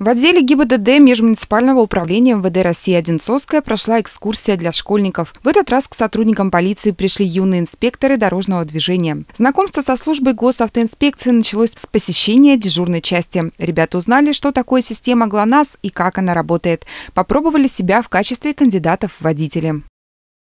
В отделе ГИБДД Межмуниципального управления МВД России Одинцовская прошла экскурсия для школьников. В этот раз к сотрудникам полиции пришли юные инспекторы дорожного движения. Знакомство со службой госавтоинспекции началось с посещения дежурной части. Ребята узнали, что такое система ГЛОНАСС и как она работает. Попробовали себя в качестве кандидатов в водители.